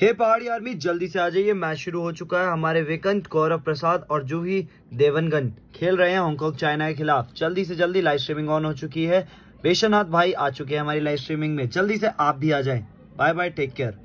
हे पहाड़ी आर्मी जल्दी से आ जाइए मैच शुरू हो चुका है हमारे वेकंत गौरव प्रसाद और जूही देवनगंज खेल रहे हैं हांगकॉन्ग चाइना के खिलाफ जल्दी से जल्दी लाइव स्ट्रीमिंग ऑन हो चुकी है बेशनाथ भाई आ चुके हैं हमारी लाइव स्ट्रीमिंग में जल्दी से आप भी आ जाए बाय बाय टेक केयर